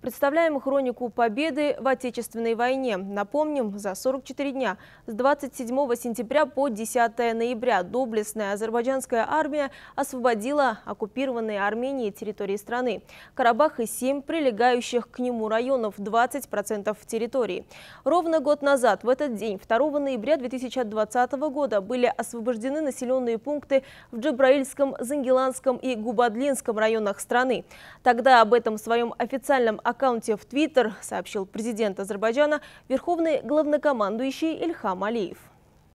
Представляем хронику победы в Отечественной войне. Напомним, за 44 дня с 27 сентября по 10 ноября доблестная азербайджанская армия освободила оккупированные Арменией территории страны. Карабах и 7 прилегающих к нему районов 20% территории. Ровно год назад, в этот день, 2 ноября 2020 года, были освобождены населенные пункты в Джабраильском, Зангеланском и Губадлинском районах страны. Тогда об этом в своем официальном аккаунте в Твиттер сообщил президент Азербайджана верховный главнокомандующий Ильхам Алиев.